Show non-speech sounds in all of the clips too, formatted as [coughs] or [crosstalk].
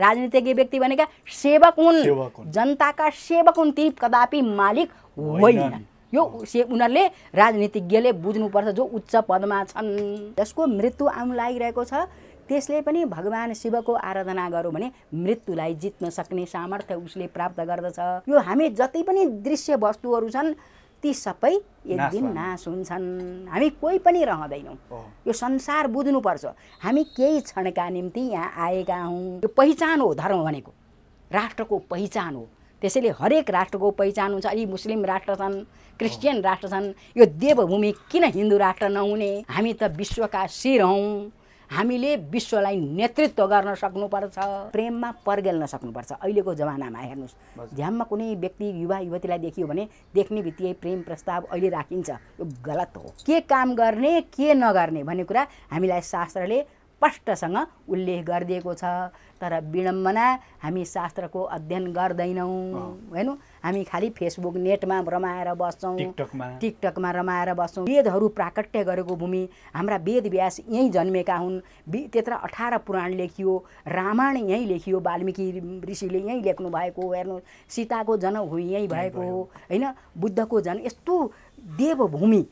राजनीतिज्ञ व्यक्ति भनेका सेवक हुन् जनताका सेवक हुन् ती कदापि मालिक होइनन् यो से उनीहरूले राजनीतिज्ञले बुझ्नुपर्छ जो उच्च पदमा छन् जसको मृत्यु आउनु लागिरहेको छ त्यसले पनि भगवान् शिवको आराधना गरौँ भने मृत्युलाई जित्न सक्ने सामर्थ्य उसले प्राप्त गर्दछ यो हामी जति पनि दृश्य वस्तुहरू छन् ती सबै एक दिन नाश हुन्छन् हामी कोही पनि रहँदैनौँ यो संसार बुझ्नुपर्छ हामी केही क्षणका निम्ति यहाँ आएका हौँ यो पहिचान हो धर्म भनेको राष्ट्रको पहिचान हो त्यसैले हरेक राष्ट्रको पहिचान हुन्छ अलि मुस्लिम राष्ट्र छन् क्रिस्चियन राष्ट्र छन् यो देवभूमि किन हिन्दू राष्ट्र नहुने हामी त विश्वका शिर हौँ हामीले विश्वलाई नेतृत्व गर्न सक्नुपर्छ प्रेममा पर्गेल्न सक्नुपर्छ अहिलेको जमानामा हेर्नुहोस् झ्याममा कुनै व्यक्ति युवा युवतीलाई देखियो भने देख्ने बित्तिकै प्रेम प्रस्ताव अहिले राखिन्छ यो गलत हो के काम गर्ने के नगर्ने भन्ने कुरा हामीलाई शास्त्रले स्पष्टसँग उल्लेख गरिदिएको छ तर विडम्बना हामी शास्त्रको अध्ययन गर्दैनौँ होइन हामी खालि फेसबुक नेटमा रमाएर बस्छौँ टिकटकमा रमाएर बस्छौँ वेदहरू प्राकट्य गरेको भूमि हाम्रा वेद व्यास यहीँ जन्मेका हुन् त्यत्र अठार पुराण लेखियो रामायण यहीँ लेखियो वाल्मिकी ऋषिले यहीँ लेख्नु भएको हो हेर्नु सीताको जन्म हो यहीँ भएको हो होइन बुद्धको जन्म यस्तो देवभूमि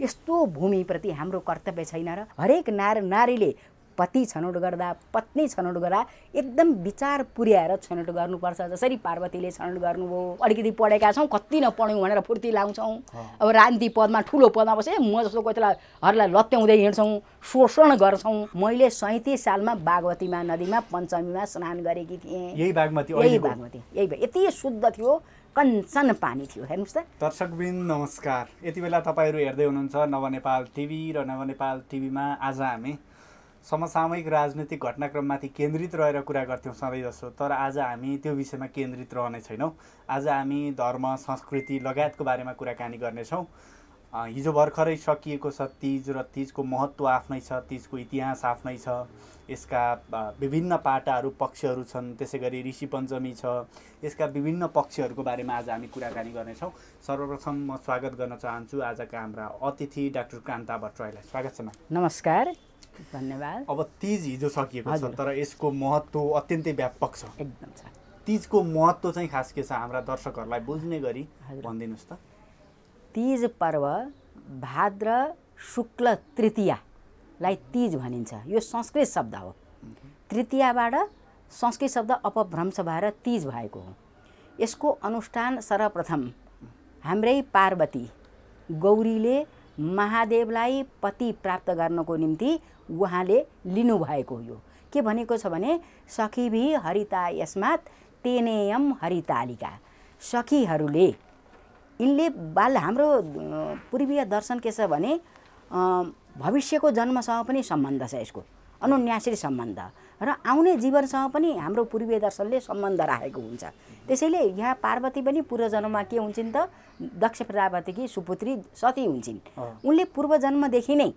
यस्तो भूमिप्रति हाम्रो कर्तव्य छैन र हरेक नार नारीले पति छनौट गर्दा पत्नी छनौट गर्दा एकदम विचार पुर्याएर छनौट गर्नुपर्छ जसरी पार्वतीले छनौट गर्नुभयो अलिकति पढेका छौँ कति नपढ्यौँ भनेर फुर्ती लाउँछौँ अब राजनीति पदमा ठुलो पदमा बसेँ म जस्तो कोही बेला हरलाई लत्याउँदै हिँड्छौँ शोषण गर्छौँ मैले सैँतिस सालमा बागमतीमा नदीमा पञ्चमीमा स्नान गरेकी थिएँ यही बागमती यही बागमती यही यति शुद्ध थियो कञ्चन पानी थियो हेर्नुहोस् त दर्शकबिन नमस्कार यति बेला तपाईँहरू हेर्दै हुनुहुन्छ नव नेपाल टिभी र नव नेपाल टिभीमा आज हामी समसामयिक राजनीतिक घटनाक्रममाथि केन्द्रित रहेर कुरा गर्थ्यौँ सधैँ जसो तर आज हामी त्यो विषयमा केन्द्रित रहने छैनौँ आज हामी धर्म संस्कृति लगायतको बारेमा कुराकानी गर्नेछौँ हिजो भर्खरै सकिएको छ तिज र तिजको महत्त्व आफ्नै छ तिजको इतिहास आफ्नै छ यसका विभिन्न पाटाहरू पक्षहरू छन् त्यसै गरी ऋषि पञ्चमी छ यसका विभिन्न पक्षहरूको बारेमा आज हामी कुराकानी गर्नेछौँ सर्वप्रथम म स्वागत गर्न चाहन्छु आजका हाम्रा अतिथि डाक्टर कान्ता भट्टराईलाई स्वागत छ नमस्कार धन्यवाद अब तिज हिजो सकिएको छ तर यसको महत्त्व अत्यन्तै व्यापक छ एकदम छ तिजको महत्त्व चाहिँ खास के छ हाम्रा दर्शकहरूलाई बुझ्ने गरी भनिदिनुहोस् त तिज पर्व भाद्र शुक्ल तृतीयालाई तिज भनिन्छ यो संस्कृत शब्द हो तृतीयबाट संस्कृत शब्द अपभ्रंश भएर तिज भएको हो यसको अनुष्ठान सर्वप्रथम हाम्रै पार्वती गौरीले महादेवलाई पति प्राप्त गर्नको निम्ति उहाँले लिनुभएको यो के भनेको छ भने सखीभि हरिता यसमात तेनेयम हरितालिका सखीहरूले यिनले बाल हाम्रो पूर्वीय दर्शन के छ भने भविष्यको जन्मसँग पनि सम्बन्ध छ यसको अनुन्यासी सम्बन्ध र आउने जीवनसँग पनि हाम्रो पूर्वीय दर्शनले सम्बन्ध राखेको हुन्छ त्यसैले यहाँ पार्वती पनि पूर्वजन्ममा के हुन्छन् त दक्ष प्रजापतिकी सुपुत्री सती हुन्छन् उनले पूर्वजन्मदेखि नै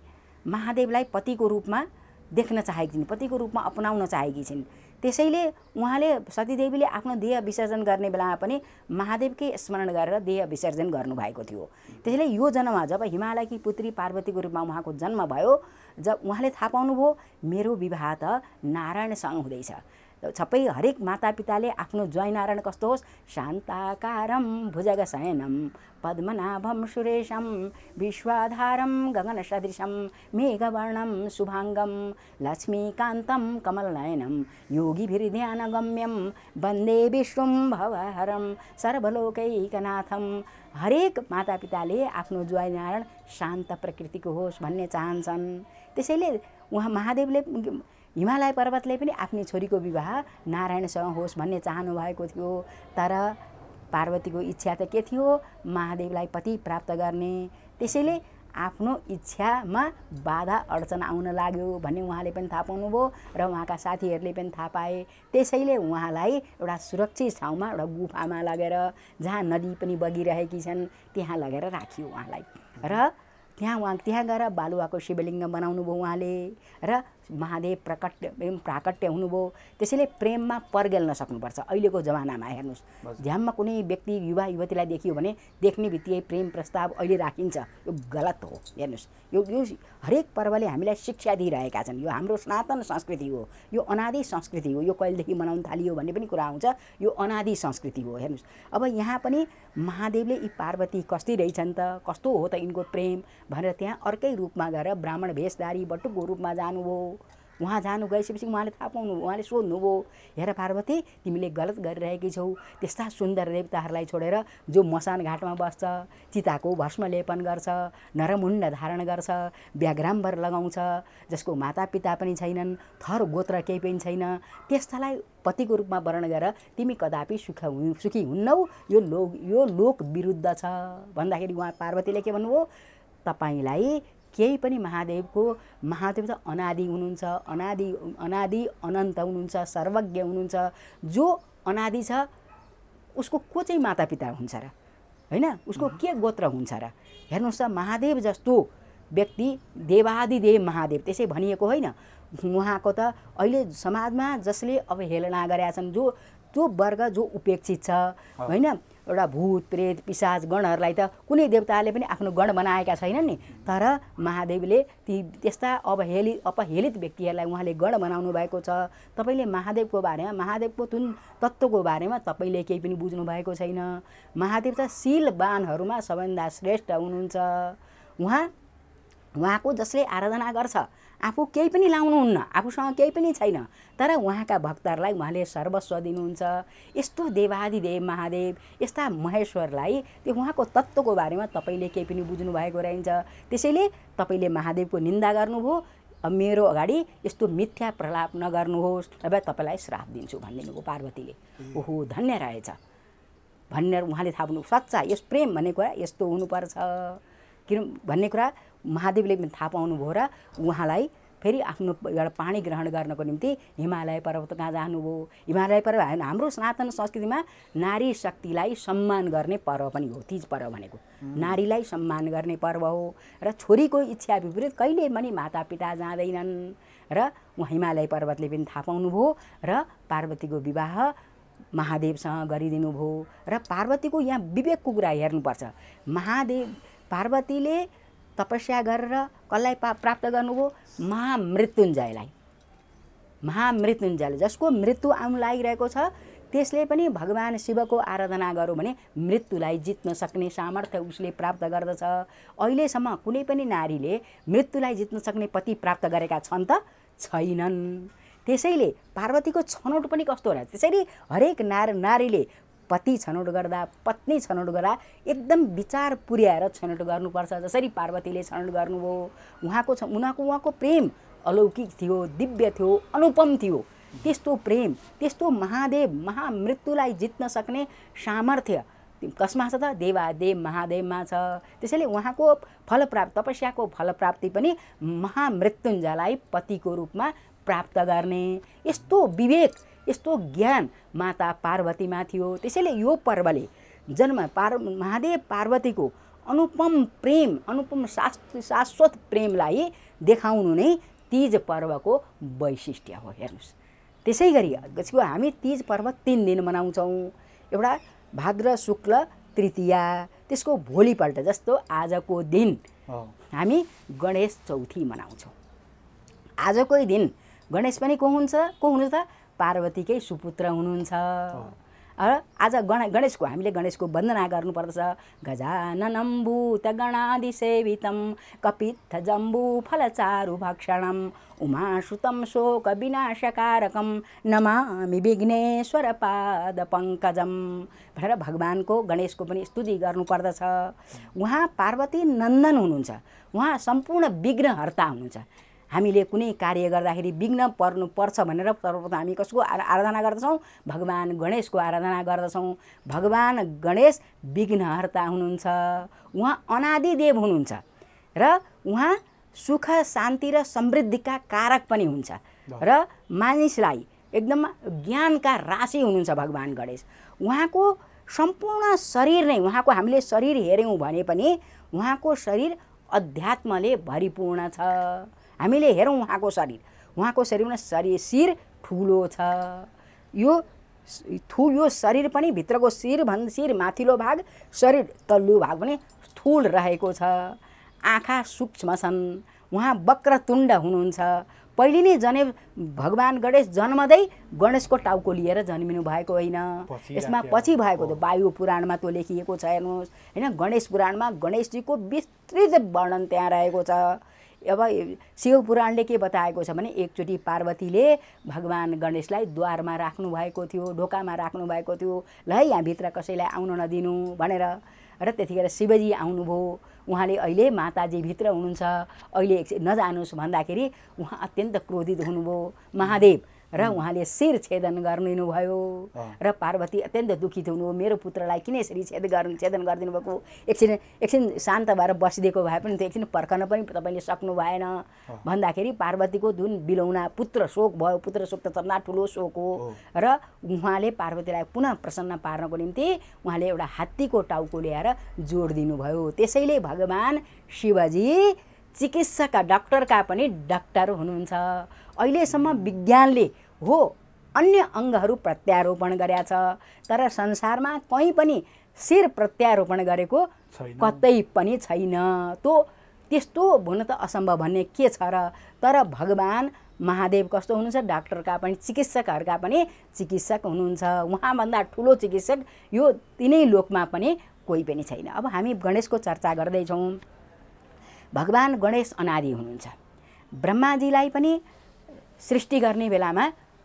महादेवलाई पतिको रूपमा देख्न चाहेकी छिन् पतिको रूपमा अपनाउन चाहेकी छिन् त्यसैले उहाँले सतीदेवीले आफ्नो देह विसर्जन गर्ने बेलामा पनि महादेवकै स्मरण गरेर देह विसर्जन गर्नुभएको थियो त्यसैले यो जन्ममा जब हिमालयकी पुत्री पार्वतीको रूपमा उहाँको जन्म भयो जब उहाँले थाहा पाउनुभयो मेरो विवाह त नारायणसँग हुँदैछ सबै हरेक मातापिताले आफ्नो जयनारायण कस्तो होस् शान्ताकारम शयनम पद्मनाभम सुरेशम विश्वाधारम गगन सदृशम मेघवर्णम शुभाङ्गम लक्ष्मीकान्तं कमलनयनम योगिभिर्ध्यानगम्यं वन्दे विश्वम भवहरम सर्वलोकैकनाथम हरेक मातापिताले आफ्नो जयनारायण शान्त प्रकृतिको होस् भन्ने चाहन्छन् त्यसैले उहाँ महादेवले हिमालय पर्वतले पनि आफ्नो छोरीको विवाह नारायणसँग होस् भन्ने चाहनु भएको थियो तर पार्वतीको इच्छा त के थियो महादेवलाई पति प्राप्त गर्ने त्यसैले आफ्नो इच्छामा बाधा अडचन आउन लाग्यो भन्ने उहाँले पनि थाहा पाउनुभयो र उहाँका साथीहरूले पनि थाहा पाए त्यसैले उहाँलाई एउटा सुरक्षित ठाउँमा एउटा गुफामा लगेर जहाँ नदी पनि बगिरहेकी छन् त्यहाँ लगेर राखियो उहाँलाई र त्यहाँ उहाँ त्यहाँ गएर बालुवाको शिवलिङ्ग बनाउनु भयो उहाँले र महादेव प्रकट एवं प्राकट्य हुनुभयो त्यसैले प्रेममा पर्गेल्न सक्नुपर्छ अहिलेको जमानामा हेर्नुहोस् ध्यानमा कुनै व्यक्ति युवा युवतीलाई देखियो भने देख्ने बित्तिकै प्रेम प्रस्ताव अहिले राखिन्छ यो गलत हो हेर्नुहोस् यो यो हरेक पर्वले हामीलाई शिक्षा दिइरहेका छन् यो हाम्रो सनातन संस्कृति हो यो अनादि संस्कृति हो यो कहिलेदेखि मनाउन थालियो भन्ने पनि कुरा आउँछ यो अनादि संस्कृति हो हेर्नुहोस् अब यहाँ पनि महादेवले यी पार्वती कस्तै रहेछन् त कस्तो हो त यिनको प्रेम भनेर त्यहाँ अर्कै रूपमा गएर ब्राह्मण भेषधारी बटुकको रूपमा जानुभयो उहाँ जानु गइसकेपछि उहाँले थाहा पाउनु उहाँले सोध्नुभयो हेर पार्वती तिमीले गलत गरिरहेकी छौ त्यस्ता सुन्दर देवताहरूलाई छोडेर जो मसान घाटमा बस्छ चिताको लेपन गर्छ नरमुण्ड धारण गर्छ व्याग्राम्बर लगाउँछ जसको मातापिता पनि छैनन् थर गोत्र केही पनि छैन त्यस्तालाई पतिको रूपमा वर्णन गरेर तिमी कदापि सुख सुखी हुन्नौ यो लोक यो लोक विरुद्ध छ भन्दाखेरि उहाँ पार्वतीले के भन्नुभयो तपाईँलाई केही पनि महादेवको महादेव त अनादि हुनुहुन्छ अनादि अनादि अनन्त हुनुहुन्छ सर्वज्ञ हुनुहुन्छ जो अनादि छ उसको को चाहिँ मातापिता हुन्छ र होइन उसको के गोत्र हुन्छ र हेर्नुहोस् त महादेव जस्तो व्यक्ति देवादिदेव महादेव त्यसै भनिएको होइन उहाँको त अहिले समाजमा जसले अब हेलना गरेका छन् जो त्यो वर्ग जो उपेक्षित छ होइन एउटा भूत प्रेत पिसाज गणहरूलाई त कुनै देवताले पनि आफ्नो गण बनाएका छैनन् नि तर महादेवले ती त्यस्ता अवहेलित अपहेलित व्यक्तिहरूलाई उहाँले गण बनाउनु भएको छ तपाईँले महादेवको बारेमा महादेवको तुन तत्त्वको बारेमा तपाईँले केही पनि बुझ्नु भएको छैन महादेव त शिलवानहरूमा सबैभन्दा श्रेष्ठ हुनुहुन्छ उहाँ उहाँको जसले आराधना गर्छ आफू केही पनि लाउनुहुन्न आफूसँग केही पनि छैन तर उहाँका भक्तहरूलाई उहाँले सर्वस्व दिनुहुन्छ यस्तो देवादिदेव महादेव यस्ता महेश्वरलाई त्यो उहाँको तत्त्वको बारेमा तपाईँले केही पनि बुझ्नु भएको रहन्छ त्यसैले तपाईँले महादेवको निन्दा गर्नुभयो मेरो अगाडि यस्तो मिथ्या प्रलाप नगर्नुहोस् नभए तपाईँलाई श्राप दिन्छु भनिदिनुभयो पार्वतीले ओहो धन्य रहेछ भन्ने उहाँले थाहा पाउनु सच्चा यस प्रेम भन्ने कुरा यस्तो हुनुपर्छ किन भन्ने कुरा महादेवले पनि थाहा पाउनुभयो र उहाँलाई फेरि आफ्नो एउटा पानी ग्रहण गर्नको निम्ति हिमालय पर्वत कहाँ जानुभयो हिमालय पर्व हाम्रो सनातन संस्कृतिमा नारी शक्तिलाई सम्मान गर्ने पर्व पनि हो तिज पर्व भनेको नारीलाई सम्मान गर्ने पर्व हो र छोरीको इच्छा विपरीत कहिले पनि मातापिता जाँदैनन् र उहाँ हिमालय पर्वतले पनि थाहा पाउनुभयो र पार्वतीको विवाह महादेवसँग गरिदिनु भयो र पार्वतीको यहाँ विवेकको कुरा हेर्नुपर्छ महादेव पार्वतीले तपस्या गरेर कसलाई पा प्राप्त गर्नुभयो महामृत्युञ्जयलाई महामृत्युञ्जयले जसको मृत्यु आउनु लागिरहेको छ त्यसले पनि भगवान् शिवको आराधना गरौँ भने मृत्युलाई जित्न सक्ने सामर्थ्य उसले प्राप्त गर्दछ अहिलेसम्म कुनै पनि नारीले मृत्युलाई जित्न सक्ने पति प्राप्त गरेका छन् त छैनन् त्यसैले पार्वतीको छनौट पनि कस्तो होला त्यसरी हरेक नार नारीले पति छनौट गर्दा पत्नी छनौट गर्दा एकदम विचार पुर्याएर छनौट गर्नुपर्छ जसरी पार्वतीले छनौट गर्नुभयो उहाँको छ उनीहरूको उहाँको प्रेम अलौकिक थियो दिव्य थियो अनुपम थियो त्यस्तो प्रेम त्यस्तो महादेव महामृत्युलाई जित्न सक्ने सामर्थ्य कसमा छ त देवादेव महादेवमा छ त्यसैले उहाँको फलप्राप्त तपस्याको फलप्राप्ति पनि महामृत्युञ्जलाई पतिको रूपमा प्राप्त गर्ने यस्तो विवेक यस्तो ज्ञान माता पार्वतीमा थियो त्यसैले यो पर्वले जन्म पार महादेव पार्वतीको अनुपम प्रेम अनुपम शास् शाश्वत प्रेमलाई देखाउनु नै तिज पर्वको वैशिष्ट्य हो हेर्नुहोस् त्यसै गरी हामी तिज पर्व तिन दिन मनाउँछौँ एउटा भाद्र शुक्ल तृतीया त्यसको भोलिपल्ट जस्तो आजको दिन हामी गणेश चौथी मनाउँछौँ आजकै दिन गणेश पनि को हुन्छ को हुनु त पार्वतीकै सुपुत्र हुनुहुन्छ आज गण गणेशको हामीले गणेशको वन्दना गर्नुपर्दछ गजाननम्भूत सेवितम कपित्थ फल फलचारु भक्षणम उमासुतम शोक विनाशकारकम नमामि विघ्नेश्वर पाद पङ्कजम भनेर भगवानको गणेशको पनि स्तुति गर्नुपर्दछ उहाँ पार्वती नन्दन हुनुहुन्छ उहाँ सम्पूर्ण विघ्नहर्ता हुनुहुन्छ हामीले कुनै कार्य गर्दाखेरि विघ्न पर्नुपर्छ भनेर सर्वप्रथम हामी कसको आराधना गर्दछौँ भगवान् गणेशको आराधना गर्दछौँ भगवान् गणेश विघ्नहर्ता हुनुहुन्छ उहाँ अनादिदेव हुनुहुन्छ र उहाँ सुख शान्ति र समृद्धिका कारक पनि हुन्छ र मानिसलाई एकदम ज्ञानका राशि हुनुहुन्छ भगवान् गणेश उहाँको सम्पूर्ण शरीर नै उहाँको हामीले शरीर हेऱ्यौँ भने पनि उहाँको शरीर अध्यात्मले भरिपूर्ण छ हामीले हेरौँ उहाँको शरीर उहाँको शरीरमा शरीर शिर ठुलो छ यो थु यो शरीर पनि भित्रको शिर भन् शिर माथिल्लो भाग शरीर तल्लो भाग पनि स्थूल रहेको छ आँखा सूक्ष्म छन् उहाँ वक्रतुण्ड हुनुहुन्छ पहिले नै जने भगवान् गणेश जन्मदै गणेशको टाउको लिएर जन्मिनु भएको होइन यसमा पछि भएको त्यो वायु पुराणमा त्यो लेखिएको छ हेर्नुहोस् होइन गणेश पुराणमा गणेशजीको विस्तृत वर्णन त्यहाँ रहेको छ अब शिव पुराणले के बताएको छ भने एकचोटि पार्वतीले भगवान् गणेशलाई द्वारमा राख्नुभएको थियो ढोकामा राख्नुभएको थियो ल है यहाँभित्र कसैलाई आउन नदिनु भनेर र त्यतिखेर शिवजी आउनुभयो उहाँले अहिले माताजी भित्र हुनुहुन्छ अहिले नजानुस् भन्दाखेरि उहाँ अत्यन्त क्रोधित हुनुभयो महादेव र उहाँले शिर छेदन गरिदिनुभयो र पार्वती अत्यन्त दुखित हुनु मेरो पुत्रलाई किन यसरी छेद गर्नु छेदन गरिदिनु भएको एकछिन एकछिन शान्त भएर बसिदिएको भए पनि त्यो एकछिन पर्खन पनि तपाईँले सक्नु भएन भन्दाखेरि पार्वतीको धुन बिलौना पुत्र शोक भयो पुत्र शोक त सबभन्दा ठुलो शोक हो र उहाँले पार्वतीलाई पुनः प्रसन्न पार्नको निम्ति उहाँले एउटा हात्तीको टाउको ल्याएर जोड दिनुभयो त्यसैले भगवान् शिवजी चिकित्सकका डाक्टरका पनि डाक्टर हुनुहुन्छ अहिलेसम्म विज्ञानले हो अन्य अङ्गहरू प्रत्यारोपण गरेका छ तर संसारमा कहीँ पनि शिर प्रत्यारोपण गरेको कतै पनि छैन त्यो त्यस्तो हुन त असम्भव भन्ने के छ र तर भगवान् महादेव कस्तो हुनुहुन्छ डाक्टरका पनि चिकित्सकहरूका पनि चिकित्सक हुनुहुन्छ उहाँभन्दा ठुलो चिकित्सक यो तिनै लोकमा पनि कोही पनि छैन अब हामी गणेशको चर्चा गर्दैछौँ भगवान् गणेश अनादि हुनुहुन्छ ब्रह्माजीलाई पनि सृष्टि गर्ने बेलामा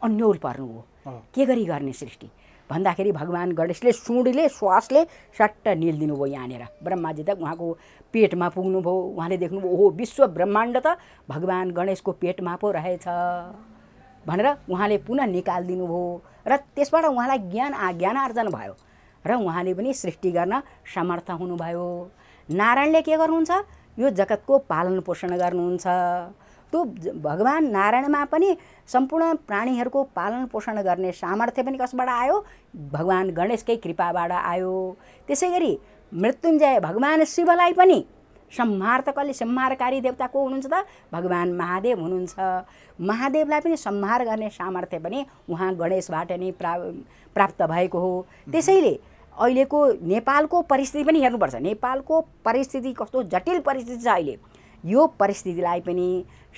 अन्यल पर्नु हो के गरी गर्ने सृष्टि भन्दाखेरि भगवान् गणेशले सुँडीले श्वासले सट्ट निलिदिनुभयो दिनुभयो यहाँनिर ब्रह्माजी त उहाँको पेटमा पुग्नुभयो उहाँले देख्नुभयो ओहो विश्व ब्रह्माण्ड त भगवान् गणेशको पेटमा पो रहेछ भनेर उहाँले पुनः निकालिदिनु भयो र त्यसबाट उहाँलाई ज्ञान ज्ञान आ आर्जन भयो र उहाँले पनि सृष्टि गर्न समर्थ हुनुभयो नारायणले के गर्नुहुन्छ यो जगतको पालन पोषण गर्नुहुन्छ त्यो भगवान् नारायणमा पनि सम्पूर्ण प्राणीहरूको पालन पोषण गर्ने सामर्थ्य पनि कसबाट आयो भगवान् गणेशकै कृपाबाट आयो त्यसै गरी मृत्युञ्जय भगवान् शिवलाई पनि संहार त कसले संहारकारी देवता को हुनुहुन्छ त भगवान् महादेव हुनुहुन्छ महादेवलाई पनि सम्हार गर्ने सामर्थ्य पनि उहाँ गणेशबाट नै प्रा प्राप्त भएको हो त्यसैले अहिलेको नेपालको परिस्थिति पनि हेर्नुपर्छ नेपालको परिस्थिति कस्तो जटिल परिस्थिति छ अहिले यो परिस्थितिलाई पनि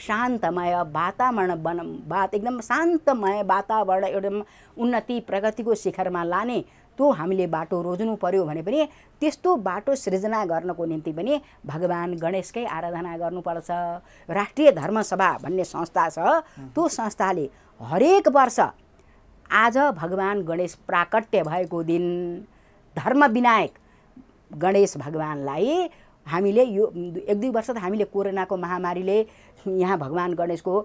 शान्तमय वातावरण बन एकदम शान्तमय वातावरण एकदम उन्नति प्रगतिको शिखरमा लाने त्यो हामीले बाटो रोज्नु पऱ्यो भने पनि त्यस्तो बाटो सृजना गर्नको निम्ति पनि भगवान् गणेशकै आराधना गर्नुपर्छ राष्ट्रिय धर्मसभा भन्ने संस्था छ त्यो संस्थाले हरेक वर्ष आज भगवान् गणेश प्राकट्य भएको दिन धर्म विनायक गणेश भगवान्लाई हामीले यो एक दुई वर्ष त हामीले कोरोनाको महामारीले यहाँ भगवान् गणेशको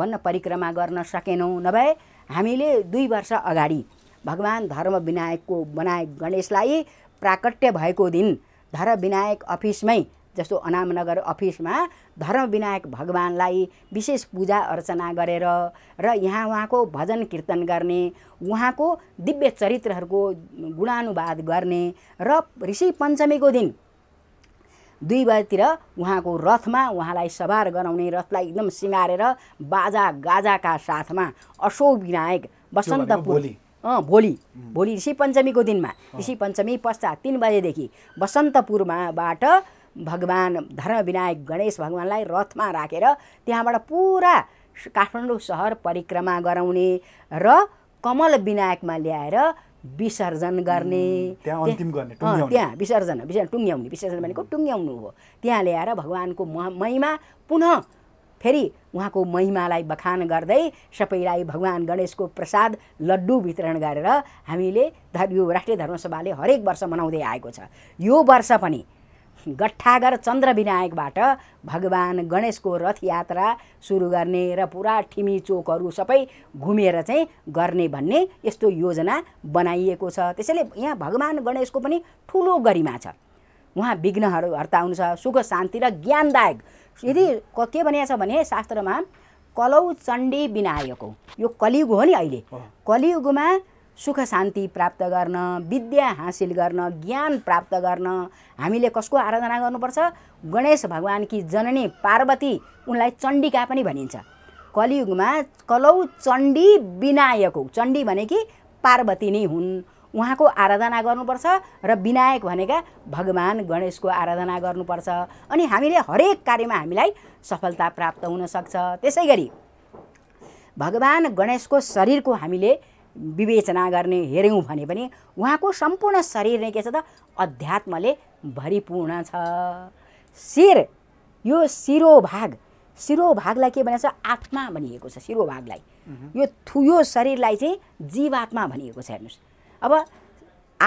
भन्न परिक्रमा गर्न सकेनौँ नभए हामीले दुई वर्ष अगाडि भगवान् धर्म विनायकको बनाए गणेशलाई प्राकट्य भएको दिन धर्म विनायक अफिसमै जस्तो अनामनगर अफिसमा धर्मविनायक भगवान्लाई विशेष पूजा अर्चना गरेर र यहाँ उहाँको भजन कीर्तन गर्ने उहाँको दिव्य चरित्रहरूको गुणानुवाद गर्ने र ऋषि पञ्चमीको दिन दुई बजीतिर उहाँको रथमा उहाँलाई सवार गराउने रथलाई एकदम सिँगारेर बाजा गाजाका साथमा अशो विनायक बसन्तपुर अँ भोलि भोलि ऋषि पञ्चमीको दिनमा ऋषि पञ्चमी पश्चात तिन बजेदेखि बसन्तपुरमाबाट भगवान् धर्मविनायक गणेश भगवान्लाई रथमा राखेर त्यहाँबाट पुरा काठमाडौँ सहर परिक्रमा गराउने र कमल विनायकमा ल्याएर विसर्जन गर्ने त्यहाँ विसर्जन विसर्जन टुङ्ग्याउने विसर्जन भनेको टुङ्ग्याउनु हो त्यहाँ ल्याएर भगवान्को महिमा पुनः फेरि उहाँको महिमालाई बखान गर्दै सबैलाई भगवान गणेशको प्रसाद लड्डु वितरण गरेर हामीले यो राष्ट्रिय धर्मसभाले हरेक वर्ष मनाउँदै आएको छ यो वर्ष पनि गट्ठागर चन्द्रविनायकबाट भगवान् गणेशको रथयात्रा सुरु गर्ने र पुरा ठिमी चोकहरू सबै घुमेर चाहिँ गर्ने भन्ने यस्तो योजना बनाइएको छ त्यसैले यहाँ भगवान् गणेशको पनि ठुलो गरिमा छ उहाँ विघ्नहरू हर्ताउनु छ सुख शान्ति र ज्ञानदायक यदि के भनिएको छ भने शास्त्रमा कलौ चण्डी विनायक हो यो कलियुग हो नि अहिले कलियुगमा सुख शान्ति प्राप्त गर्न विद्या हासिल गर्न ज्ञान प्राप्त गर्न हामीले कसको आराधना गर्नुपर्छ गणेश भगवान् कि जननी पार्वती उनलाई चण्डिका पनि भनिन्छ कलियुगमा कलौ चण्डी विनायक हो चण्डी भने कि पार्वती नै हुन् उहाँको आराधना गर्नुपर्छ र विनायक भनेका भगवान् गणेशको आराधना गर्नुपर्छ अनि हामीले हरेक कार्यमा हामीलाई सफलता प्राप्त हुनसक्छ त्यसै गरी भगवान् गणेशको शरीरको हामीले विवेचना गर्ने हेऱ्यौँ भने पनि उहाँको सम्पूर्ण शरीर नै के छ त अध्यात्मले भरिपूर्ण छ शिर यो शिरोभाग शिरोभागलाई के भनेको छ आत्मा भनिएको छ शिरोभागलाई यो थुयो शरीरलाई चाहिँ जीवात्मा भनिएको छ हेर्नुहोस् अब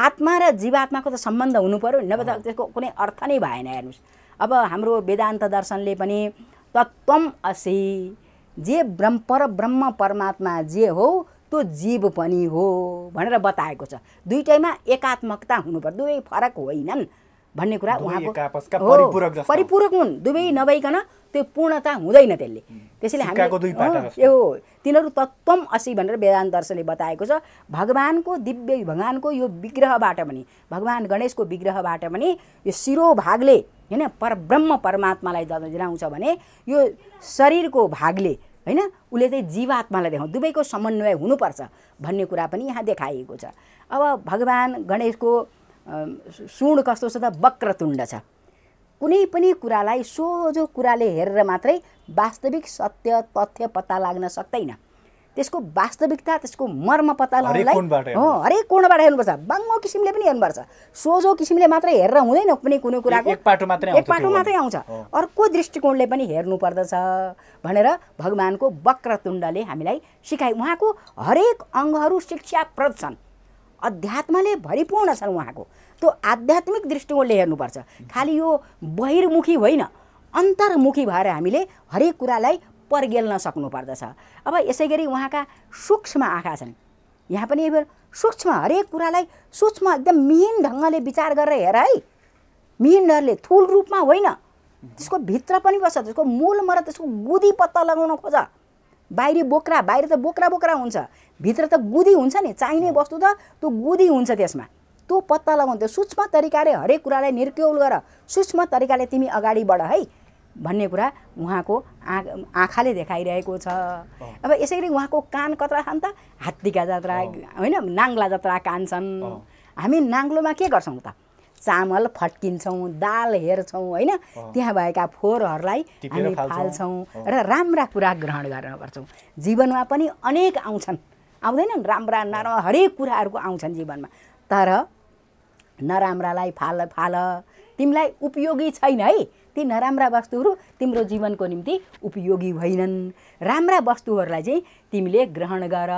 आत्मा र जीवात्माको त सम्बन्ध हुनु पऱ्यो नभए त त्यसको कुनै अर्थ नै भएन हेर्नुहोस् अब हाम्रो वेदान्त दर्शनले पनि तत्त्वम असी जे ब्रह्म पर ब्रह्म परमात्मा जे हो त्यो जीव पनि हो भनेर बताएको छ दुइटैमा एकात्मकता हुनुपर्छ दुवै फरक होइनन् भन्ने कुरा उहाँको परिपूरक हुन् दुवै नभइकन त्यो पूर्णता हुँदैन त्यसले त्यसैले हामी यो तिनीहरू तत्त्वम असी भनेर वेदान्त दर्शनले बताएको छ भगवान्को दिव्य भगवानको यो विग्रहबाट पनि भगवान् गणेशको विग्रहबाट पनि यो शिरोभागले भागले होइन परब्रह्म परमात्मालाई जनाउँछ भने यो शरीरको भागले होइन उसले चाहिँ जीवात्मालाई देखाउँ दुवैको समन्वय हुनुपर्छ भन्ने कुरा पनि यहाँ देखाइएको छ अब भगवान् गणेशको सुण कस्तो छ त वक्रतुण्ड छ कुनै पनि कुरालाई सोझो कुराले हेरेर मात्रै वास्तविक सत्य तथ्य पत्ता लाग्न सक्दैन त्यसको वास्तविकता त्यसको मर्म पत्ता लगाउनलाई हो हरेक कोणबाट हेर्नुपर्छ बाङ्गो किसिमले पनि हेर्नुपर्छ सोझो किसिमले मात्रै हेरेर हुँदैन कुनै कुनै कुराको एक पाटो मात्रै आउँछ अर्को दृष्टिकोणले पनि हेर्नुपर्दछ भनेर भगवान्को वक्रतुण्डले हामीलाई सिकाए उहाँको हरेक अङ्गहरू शिक्षाप्रद छन् अध्यात्मले भरिपूर्ण छन् उहाँको त्यो आध्यात्मिक दृष्टिकोणले हेर्नुपर्छ खालि यो बहिर्मुखी होइन अन्तर्मुखी भएर हामीले हरेक कुरालाई पर्गेल्न सक्नुपर्दछ अब यसै गरी उहाँका सूक्ष्म आँखा छन् यहाँ पनि सूक्ष्म हरेक कुरालाई सूक्ष्म एकदम मिहिन ढङ्गले विचार गरेर हेर है मिहिन डरले थुल रूपमा होइन त्यसको भित्र पनि बस्छ त्यसको मूल मर त्यसको गुदी पत्ता लगाउन खोज बाहिरी बोक्रा बाहिर त बोक्रा बोक्रा हुन्छ भित्र त गुदी हुन्छ नि चाहिने वस्तु त त्यो गुदी हुन्छ त्यसमा त्यो पत्ता लगाउनु त्यो सूक्ष्म तरिकाले हरेक कुरालाई निर्क्यौल गर सूक्ष्म तरिकाले तिमी अगाडि बढ है भन्ने कुरा उहाँको आ आँखाले देखाइरहेको छ अब यसै गरी उहाँको कान कत्रा छन् त हात्तीका जात्रा होइन नाङ्ला जात्रा कान छन् हामी नाङ्लोमा के गर्छौँ त चामल फट्किन्छौँ दाल हेर्छौँ होइन त्यहाँ भएका फोहोरहरूलाई हामी फाल्छौँ र राम्रा कुरा ग्रहण गर्न गर्छौँ जीवनमा पनि अनेक आउँछन् आउँदैनन् राम्रा नराम्रा हरेक कुराहरूको आउँछन् जीवनमा तर नराम्रालाई फाल फाल तिमीलाई उपयोगी छैन है ती नराम्रा वस्तुहरू तिम्रो जीवनको निम्ति उपयोगी होइनन् राम्रा वस्तुहरूलाई चाहिँ तिमीले ग्रहण गर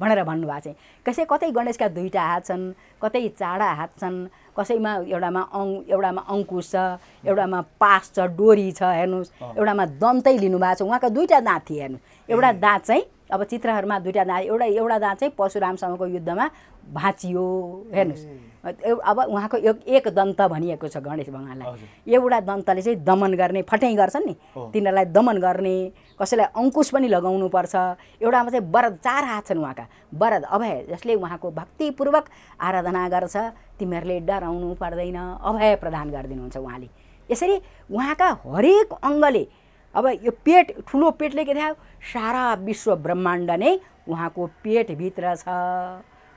भनेर भन्नुभएको चाहिँ कसै कतै गणेशका दुईवटा हात छन् कतै चाडा हात छन् कसैमा एउटामा अङ एउटामा अङ्कुश छ एउटामा पास छ डोरी छ हेर्नुहोस् एउटामा दन्तै लिनुभएको छ उहाँको दुईवटा दाँत थिए हेर्नु एउटा दाँत चाहिँ अब चित्रहरूमा दुईवटा दाँत एउटा एउटा दाँत चाहिँ परशुरामसँगको युद्धमा भाँचियो हेर्नुहोस् अब उहाँको एक एक दन्त भनिएको छ गणेश भगवान्लाई एउटा दन्तले चाहिँ दमन गर्ने फट्याइ गर्छन् नि तिनीहरूलाई दमन गर्ने कसैलाई अङ्कुश पनि लगाउनु पर्छ एउटामा चाहिँ वरद चार हात छन् उहाँका वरद अभय जसले उहाँको भक्तिपूर्वक आराधना गर्छ तिमीहरूले डराउनु पर्दैन अभय प्रदान गरिदिनुहुन्छ उहाँले यसरी उहाँका हरेक अङ्गले अब यो पेट ठुलो पेटले के थियो सारा विश्व ब्रह्माण्ड नै उहाँको पेटभित्र छ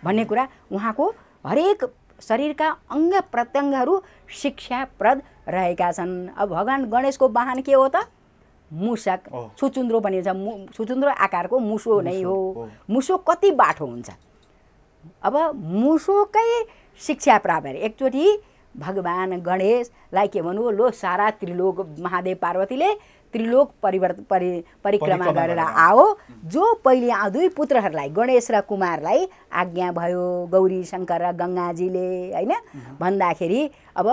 भन्ने कुरा उहाँको हरेक शरीरका अङ्ग प्रत्यङ्गहरू शिक्षाप्रद रहेका छन् अब भगवान् गणेशको वाहन के हो त मुसक छुचुन्द्रो भनिन्छ मु छुचुन्द्रो आकारको मुसो नै हो मुसो कति बाठो हुन्छ अब मुसोकै शिक्षा प्राप्त एकचोटि भगवान् गणेशलाई के भन्नु लो सारा त्रिलोक महादेव पार्वतीले त्रिलोक परिवर्त परि परिक्रमा गरेर आओ जो पहिले दुई पुत्रहरूलाई गणेश र कुमारलाई आज्ञा भयो गौरी शङ्कर र गङ्गाजीले होइन भन्दाखेरि अब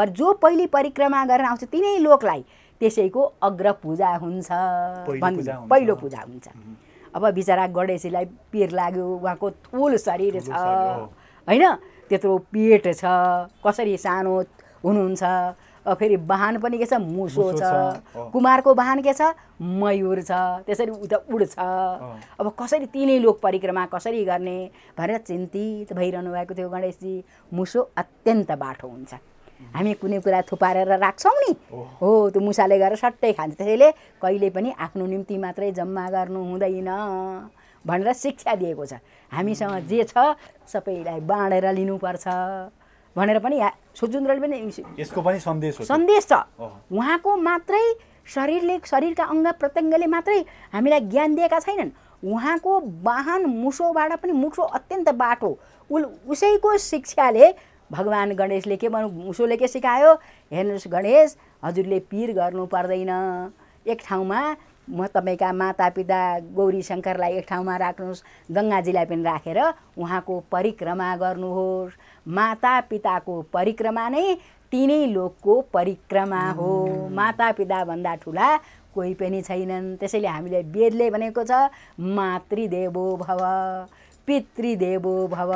पर जो पहिले परिक्रमा गरेर आउँछ तिनै लोकलाई त्यसैको अग्र पूजा हुन्छ पहिलो पूजा हुन्छ अब बिचरा गणेशजीलाई पिर लाग्यो उहाँको ठुलो शरीर छ होइन त्यत्रो पेट छ कसरी सानो हुनुहुन्छ फेरि वाहन पनि के छ मुसो छ कुमारको वाहन के छ मयुर छ त्यसरी उता उड्छ अब कसरी तिनै लोक परिक्रमा कसरी गर्ने भनेर चिन्तित भइरहनु भएको थियो गणेशजी मुसो अत्यन्त बाठो हुन्छ हामी कुनै कुरा थुपारेर राख्छौँ नि हो त्यो मुसाले गएर सट्टै खान्छ त्यसैले कहिले पनि आफ्नो निम्ति मात्रै जम्मा गर्नु हुँदैन भनेर शिक्षा दिएको छ हामीसँग जे छ सबैलाई बाँडेर लिनुपर्छ भनेर पनि सुजुन्द्रले पनि यसको पनि सन्देश सन्देश छ उहाँको मात्रै शरीरले शरीरका अङ्ग प्रत्यङ्गले मात्रै हामीलाई ज्ञान दिएका छैनन् उहाँको वाहन मुसोबाट पनि मुसो अत्यन्त बाटो उल उसैको शिक्षाले भगवान् गणेशले के भन्नु मुसोले के सिकायो हेर्नुहोस् गणेश हजुरले पिर गर्नु पर्दैन एक ठाउँमा म तपाईँका मातापिता गौरी शङ्करलाई एक ठाउँमा राख्नुहोस् गङ्गाजीलाई पनि राखेर उहाँको परिक्रमा गर्नुहोस् माता पिताको परिक्रमा नै तिनै लोकको परिक्रमा हो माता पिताभन्दा ठुला कोही पनि छैनन् त्यसैले हामीले वेदले भनेको छ मातृदेवो भव पितृदेवो भव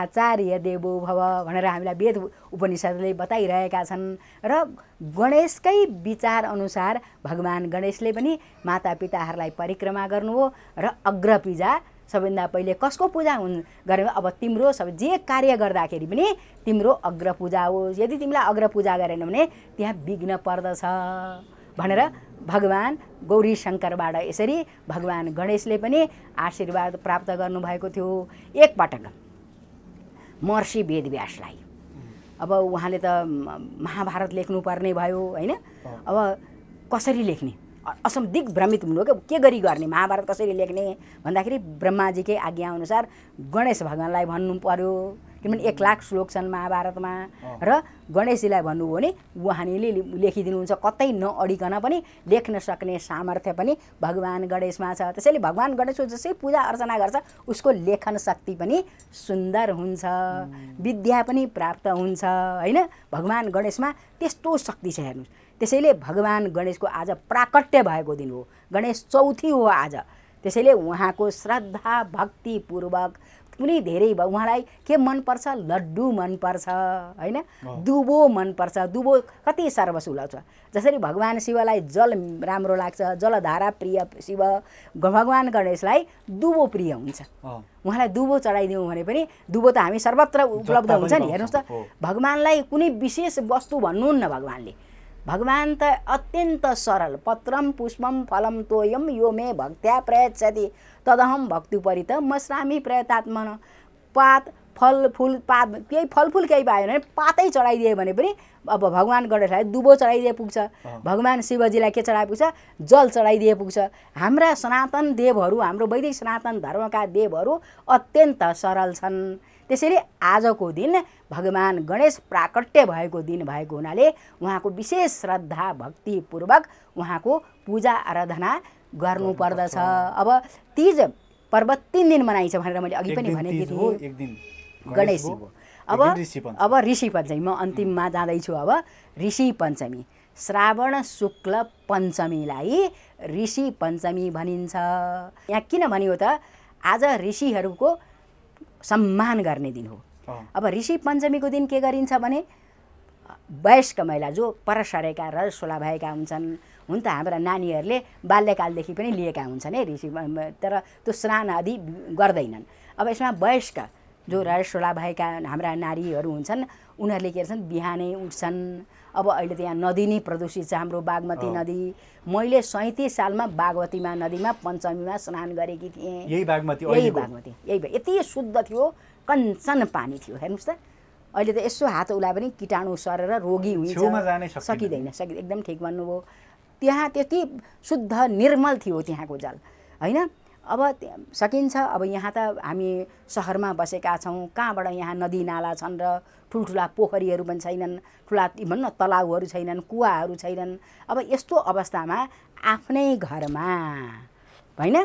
आचार्य देवो भव भनेर हामीलाई वेद उपनिषद्ले बताइरहेका छन् र गणेशकै विचारअनुसार भगवान् गणेशले पनि माता परिक्रमा गर्नु हो र अग्रपिजा सबैभन्दा पहिले कसको पूजा हुन् गरे अब तिम्रो सब जे कार्य गर्दाखेरि पनि तिम्रो अग्र पूजा होस् यदि तिमीलाई अग्र पूजा गरेन भने त्यहाँ बिग्न पर्दछ भनेर भगवान् गौरी शङ्करबाट यसरी भगवान गणेशले पनि आशीर्वाद प्राप्त गर्नुभएको थियो एकपटक महर्षि वेदव्यासलाई अब उहाँले त महाभारत लेख्नुपर्ने भयो होइन अब कसरी लेख्ने असम दिग्भ्रमित हुनु हो के गरी गर्ने महाभारत कसरी लेख्ने भन्दाखेरि ब्रह्माजीकै आज्ञाअनुसार गणेश भगवान्लाई भन्नु पर्यो किनभने एक लाख श्लोक छन् महाभारतमा र गणेशजीलाई भन्नुभयो भने उहाँले लेखिदिनुहुन्छ कतै नअडिकन पनि लेख्न सक्ने सामर्थ्य पनि भगवान् गणेशमा छ त्यसैले भगवान् गणेशको जसै पूजा अर्चना गर्छ उसको लेखन शक्ति पनि सुन्दर हुन्छ विद्या पनि प्राप्त हुन्छ होइन भगवान् गणेशमा त्यस्तो शक्ति छ हेर्नुहोस् त्यसैले भगवान् गणेशको आज प्राकट्य भएको दिन हो गणेश चौथी हो आज त्यसैले उहाँको श्रद्धा भक्तिपूर्वक कुनै धेरै भयो उहाँलाई के मनपर्छ लड्डु मनपर्छ होइन दुबो मनपर्छ दुबो कति सर्वसुलभ छ जसरी भगवान् शिवलाई जल राम्रो लाग्छ जलधारा प्रिय शिव भगवान् गणेशलाई दुबो प्रिय हुन्छ उहाँलाई दुबो चढाइदिउँ भने पनि दुबो त हामी सर्वत्र उपलब्ध हुन्छ नि हेर्नुहोस् त भगवान्लाई कुनै विशेष वस्तु भन्नुहुन्न भगवान्ले भगवान् त अत्यन्त सरल पत्रम पुष्पम फलम तोयम यो मे भक्त्या प्रयच्छति तदहम भक्तिपरि त म श्रामी प्रयतात्मन पात फल फलफुल पात केही फलफुल केही पायो भने पातै चढाइदियो भने पनि अब भगवान् गणेशलाई दुबो चढाइदिए पुग्छ भगवान् शिवजीलाई के चढाइ पुग्छ जल चढाइदिए पुग्छ हाम्रा सनातन देवहरू हाम्रो वैदिक सनातन धर्मका देवहरू अत्यन्त सरल छन् त्यसैले आजको दिन भगवान् गणेश प्राकट्य भएको दिन भएको हुनाले उहाँको विशेष श्रद्धा भक्तिपूर्वक उहाँको पूजा आराधना गर्नुपर्दछ अब तिज पर्व तिन दिन मनाइन्छ भनेर मैले अघि पनि भनेको थिएँ गणेश अब अब ऋषि पञ्चमी म अन्तिममा जाँदैछु अब ऋषि पञ्चमी श्रावण शुक्ल पञ्चमीलाई ऋषि पञ्चमी भनिन्छ यहाँ किन भनियो त आज ऋषिहरूको सम्मान गर्ने दिन हो अब ऋषि पञ्चमीको दिन के गरिन्छ भने वयस्क महिला जो पर सरेका र सोला भएका हुन्छन् हुन त हाम्रा नानीहरूले बाल्यकालदेखि पनि लिएका हुन्छन् है ऋषि तर त्यो स्नान आदि गर्दैनन् अब यसमा वयस्क जो राष्ट्रला भएका हाम्रा नारीहरू हुन्छन् उनीहरूले के गर्छन् बिहानै उठ्छन् अब अहिले त यहाँ नदी नै प्रदूषित छ हाम्रो बागमती नदी मैले सैँतिस सालमा बागमतीमा नदीमा पञ्चमीमा स्नान गरेकी थिएँ यही बागमती यही बागमती यही यति शुद्ध थियो कञ्चन पानी थियो हेर्नुहोस् त अहिले त यसो हात उला पनि किटाणु सरेर रोगी हुन्छ सकिँदैन सकि एकदम ठिक भन्नुभयो त्यहाँ त्यति शुद्ध निर्मल थियो त्यहाँको जल होइन अब सकिन्छ अब यहाँ त हामी सहरमा बसेका छौँ कहाँबाट यहाँ नदी नाला छन् र ठुल्ठुला पोखरीहरू पनि छैनन् ठुला भन्न तलाउहरू छैनन् कुवाहरू छैनन् अब यस्तो अवस्थामा आफ्नै घरमा होइन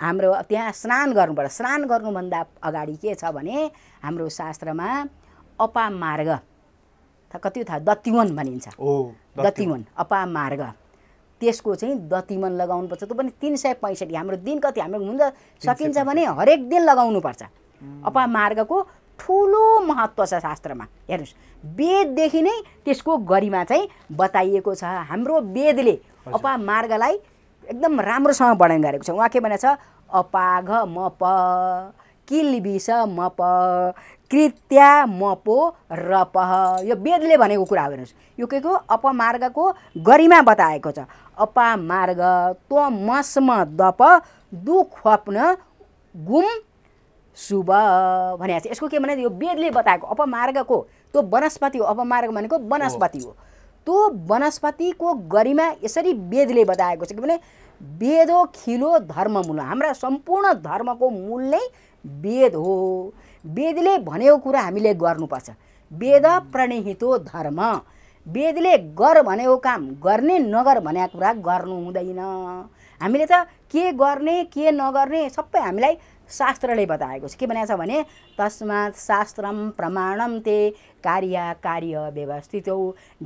हाम्रो त्यहाँ स्नान गर्नुपर्छ स्नान गर्नुभन्दा अगाडि के छ भने हाम्रो शास्त्रमा अपामार्ग कति थाहा दत्तिवन भनिन्छ दत्तिवन अपामार्ग त्यसको चाहिँ दतिमन लगाउनुपर्छ त्यो पनि तिन सय पैँसठी हाम्रो दिन कति हाम्रो हुन्छ सकिन्छ भने हरेक दिन लगाउनुपर्छ अपमार्गको ठुलो महत्त्व छ शास्त्रमा हेर्नुहोस् वेददेखि नै त्यसको गरिमा चाहिँ बताइएको छ हाम्रो वेदले अपमार्गलाई एकदम राम्रोसँग वर्णन गरेको छ उहाँ के भनेको छ अपाघ म प किलबिस मप कृत्या मपो रप यो वेदले भनेको कुरा हो हेर्नुहोस् यो के को अपमार्गको गरिमा बताएको छ अपामार्ग त मस्म दप दुख्न गुम शुभ भनेको छ यसको के भने यो वेदले बताएको अपमार्गको त्यो वनस्पति हो अपमार्ग भनेको वनस्पति हो त्यो वनस्पतिको गरिमा यसरी वेदले बताएको छ किनभने वेदो खिलो धर्म मूल हाम्रा सम्पूर्ण धर्मको मूल नै वेद हो वेदले भनेको कुरा हामीले गर्नुपर्छ वेद प्रणिहितो धर्म वेदले गर भनेको काम गर्ने नगर भनेको कुरा गर्नु हुँदैन हामीले त के गर्ने के नगर्ने सबै हामीलाई शास्त्रले बताएको छ के भनेको छ भने तस्मात् शास्त्रम प्रमाणम ते कार्य कार्य व्यवस्थित हो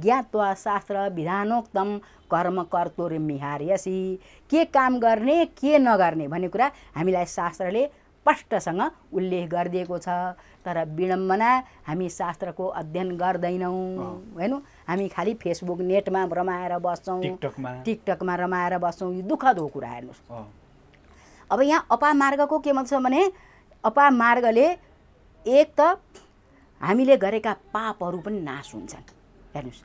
ज्ञात्वा शास्त्र विधानोक्तम कर्म कर्तुर मिहारसी के काम गर्ने के नगर्ने भन्ने कुरा हामीलाई शास्त्रले स्पष्टसँग उल्लेख गरिदिएको छ तर विडम्बना हामी शास्त्रको अध्ययन गर्दैनौँ होइन हामी खालि फेसबुक नेटमा रमाएर बस्छौँ टिकटकमा रमाएर बस्छौँ यो दुःखद हो कुरा हेर्नुहोस् अब यहाँ अपामार्गको के मतलब भने अपामार्गले एक त हामीले गरेका पापहरू पनि नाश हुन्छन् हेर्नुहोस्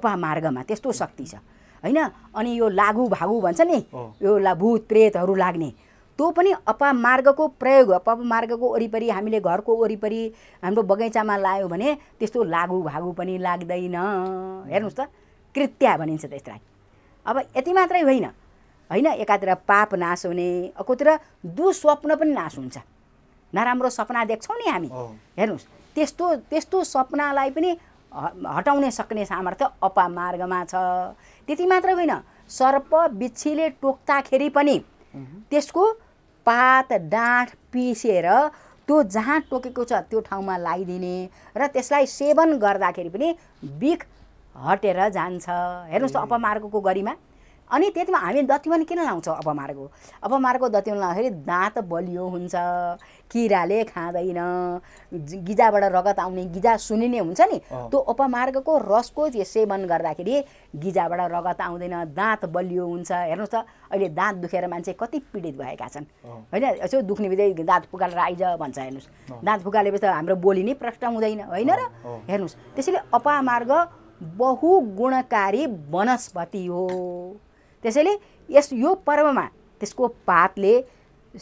अपामार्गमा त्यस्तो शक्ति छ होइन अनि यो लागु भागु भन्छ नि यो ला भूत प्रेतहरू लाग्ने त्यो पनि अपमार्गको प्रयोग अपमार्गको वरिपरि हामीले घरको वरिपरि हाम्रो बगैँचामा लायो भने त्यस्तो लागु भागु पनि लाग्दैन हेर्नुहोस् त कृत्या भनिन्छ त्यसलाई अब यति मात्रै होइन होइन एकातिर पाप नाश हुने अर्कोतिर दुस्वप्न पनि नाश हुन्छ नराम्रो सपना देख्छौँ नि हामी हेर्नुहोस् त्यस्तो त्यस्तो सपनालाई पनि हटाउने सक्ने सामर्थ्य अपामार्गमा छ त्यति मात्रै होइन सर्प बिच्छीले टोक्दाखेरि पनि त्यसको पात डाँठ पिसेर त्यो जहाँ टोकेको छ त्यो ठाउँमा लगाइदिने र त्यसलाई सेवन गर्दाखेरि पनि बिख हटेर जान्छ हेर्नुहोस् त अपमार्गको गरिमा अनि त्यतिमा हामी दतिवन किन लाउँछौँ अपमार्गो अपमार्गो दतिवन लाउँदाखेरि दाँत बलियो हुन्छ किराले खाँदैन गिजाबाट रगत आउने गिजा सुनिने हुन्छ नि त्यो अपमार्गको रसको सेवन गर्दाखेरि गिजाबाट रगत आउँदैन दाँत बलियो हुन्छ हेर्नुहोस् त अहिले दाँत दुखेर मान्छे कति पीडित भएका छन् होइन यसो दुख्ने बित्तिकै दाँत फुकालेर आइज भन्छ हेर्नुहोस् दाँत फुकालेपछि त हाम्रो बोली नै प्रष्ट हुँदैन होइन र हेर्नुहोस् त्यसैले अपामार्ग बहुगुणकारी वनस्पति हो त्यसैले यस यो पर्वमा त्यसको पातले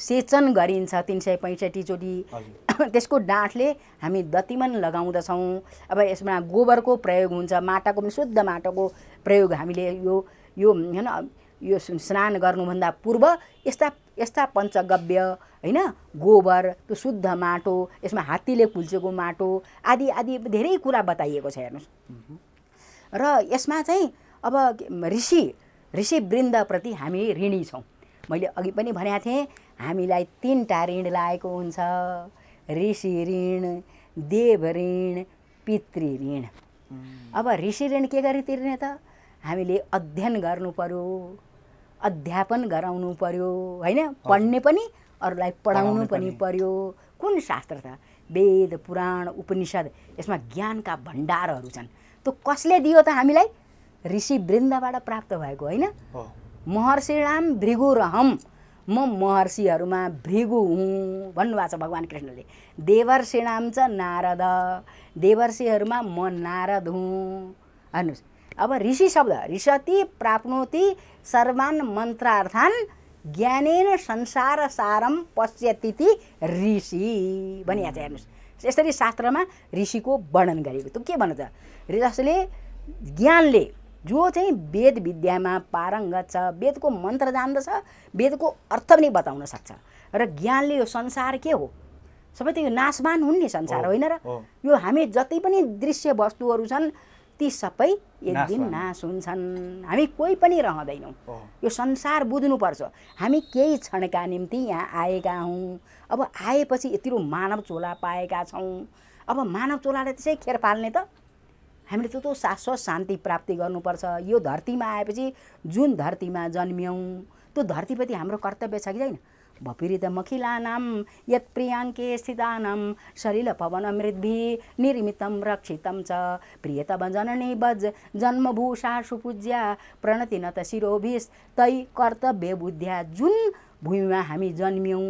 सेचन गरिन्छ तिन सय पैँसठी चोटि [coughs] त्यसको डाँठले हामी दतिमन लगाउँदछौँ अब यसमा गोबरको प्रयोग हुन्छ माटाको पनि शुद्ध माटोको प्रयोग हामीले यो यो होइन यो स्नान गर्नुभन्दा पूर्व यस्ता यस्ता पञ्चगव्य होइन गोबर त्यो शुद्ध माटो यसमा हात्तीले कुल्चेको माटो आदि आदि धेरै कुरा बताइएको छ हेर्नुहोस् र यसमा चाहिँ अब ऋषि ऋषि ऋषिवृन्दप्रति हामी ऋणी छौँ मैले अघि पनि भनेको थिएँ हामीलाई तिनवटा ऋण लागेको हुन्छ ऋषि ऋण देव ऋण पितृ ऋण अब ऋषि ऋण के गरी तिर्ने त हामीले अध्ययन गर्नु पर्यो अध्यापन गराउनु पर्यो होइन पढ्ने पनि अरूलाई पढाउनु पनि पर्यो कुन शास्त्र छ वेद पुराण उपनिषद यसमा ज्ञानका भण्डारहरू छन् त्यो कसले दियो त हामीलाई ऋषि वृन्दबाट प्राप्त भएको होइन राम भृगु रहम म महर्षिहरूमा भृगु हुँ भन्नुभएको छ भगवान् कृष्णले राम च नारद देवर्षिहरूमा म नारद हुँ हेर्नुहोस् अब ऋषि शब्द ऋषति प्राप्नोति सर्वान् मन्त्रार्थान् ज्ञानेन संसार सारम पश्यतिथि ऋषि भनिहाल्छ हेर्नुहोस् यसरी शास्त्रमा ऋषिको वर्णन गरेको त के भन्नु त जसले ज्ञानले जो चाहिँ वेद विद्यामा पारङ्गत छ वेदको मन्त्र जान्दछ वेदको अर्थ पनि बताउन सक्छ र ज्ञानले यो संसार के हो सबै त यो नाशवान हुन् नि संसार होइन र यो हामी जति पनि दृश्य वस्तुहरू छन् ती सबै एक दिन नाश हुन्छन् हामी कोही पनि रहँदैनौँ यो संसार बुझ्नुपर्छ हामी केही क्षणका निम्ति यहाँ आएका हौँ अब आएपछि यतिरो मानव चोला पाएका छौँ अब मानव चोलालाई त्यसै खेर फाल्ने त हामीले त्यो शाश्वत शान्ति प्राप्ति गर्नुपर्छ यो धरतीमा आएपछि जुन धरतीमा जन्म्यौँ त्यो धरतीप्रति हाम्रो कर्तव्य छ कि छैन भपिरित मखिलानाम यत प्रियाङ्के स्थितानाम शरीर पवन मृद्धि निर्मितम रक्षितम छ प्रियतम जननी बज जन्मभूषा सुपूज्या प्रणति न त शिरोभिस तै कर्तव्य बुद्ध्या जुन भूमिमा हामी जन्म्यौँ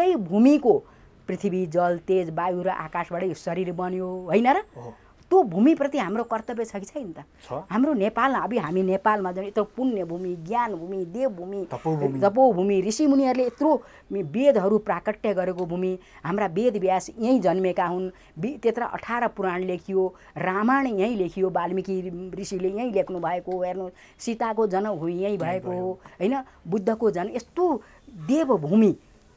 यही भूमिको पृथ्वी जल तेज वायु र आकाशबाट शरीर बन्यो होइन र त्यो भूमिप्रति हाम्रो कर्तव्य छ कि छैन त हाम्रो नेपाल अब हामी नेपालमा जाने यत्रो पुण्य भूमि ज्ञान भूमि देवभूमि तपोभूमि ऋषिमुनिहरूले यत्रो वेदहरू प्राकट्य गरेको भूमि हाम्रा वेद व्यास यहीँ जन्मेका हुन् त्यत्र अठार पुराण लेखियो रामायण यहीँ लेखियो वाल्मीकि ऋषिले यहीँ लेख्नु भएको हेर्नु सीताको जन्म हो यहीँ भएको हो होइन बुद्धको जन्म यस्तो देवभूमि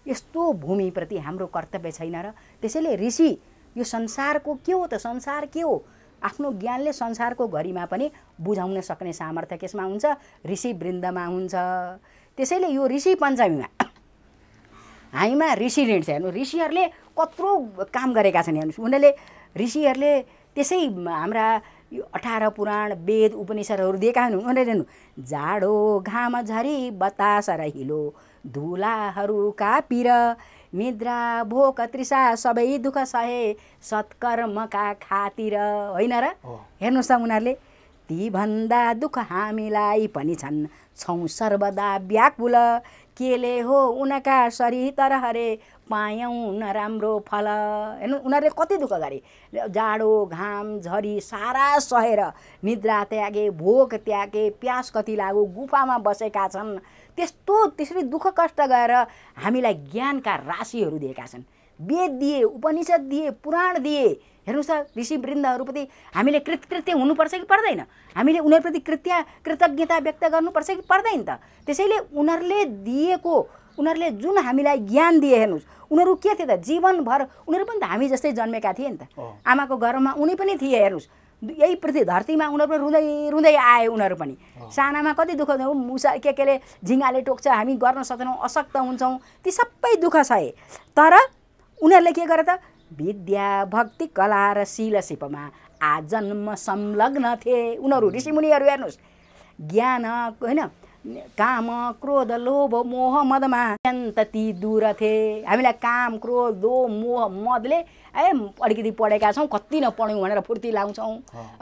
यस्तो भूमिप्रति हाम्रो कर्तव्य छैन र त्यसैले ऋषि यो संसारको के हो त संसार के हो आफ्नो ज्ञानले संसारको घरीमा पनि बुझाउन सक्ने सामर्थ्य केसमा हुन्छ ऋषि वृन्दमा हुन्छ त्यसैले यो ऋषि पञ्चमीमा [coughs] हामीमा ऋषि ऋण छ हेर्नु ऋषिहरूले कत्रो काम गरेका छन् हेर्नुहोस् उनीहरूले ऋषिहरूले त्यसै हाम्रा यो अठार पुराण वेद उपनिषदहरू दिएका हुन् उनीहरूले हेर्नु जाडो घाम झरी बतास र हिलो धुलाहरू कापिर निद्रा भोक तृषा सबै दुःख सहे सत्कर्मका खातिर होइन र हेर्नुहोस् त उनीहरूले ती भन्दा दुःख हामीलाई पनि छन् छौँ सर्वदा व्याकुल केले हो उनका शरीर तर हरे पायौँ राम्रो फल हेर्नु उनीहरूले कति दुःख गरे जाडो घाम झरी सारा सहेर निद्रा त्यागे भोक त्यागे प्यास कति लागो गुफामा बसेका छन् त्यस्तो त्यसरी दुःख कष्ट गएर हामीलाई ज्ञानका राशिहरू दिएका छन् वेद दिए उपनिषद दिए पुराण दिए हेर्नुहोस् त ऋषि ऋषिवृन्दहरूप्रति हामीले कृतकृत्य हुनुपर्छ कि पर्दैन हामीले उनीहरूप्रति कृत्य कृतज्ञता व्यक्त गर्नुपर्छ कि पर्दैन त त्यसैले उनीहरूले दिएको उनीहरूले जुन हामीलाई ज्ञान दिए हेर्नुहोस् उनीहरू के थिए त जीवनभर उनीहरू पनि त हामी जस्तै जन्मेका थिए नि त आमाको घरमा उनी पनि थिए हेर्नुहोस् यही पृथ्वी धरतीमा उनीहरू पनि रुँदै रुँदै आए उनीहरू पनि सानामा कति दुःख थियो मुसा के केले झिङ्गाले टोक्छ हामी गर्न सक्दैनौँ अशक्त हुन्छौँ ती सबै दुःख सहे तर उनीहरूले के गरे त विद्या भक्ति कला र शिल सिपमा आजन्म संलग्न थिए उनीहरू ऋषिमुनिहरू हेर्नुहोस् ज्ञान होइन काम क्रोध लोभ मोह मदमा अत्यन्त ती दूर थिए हामीलाई काम क्रोध लोभ मोह मदले ए अलिकति पढेका छौँ कति नपढ्यौँ भनेर फुर्ती लाउँछौँ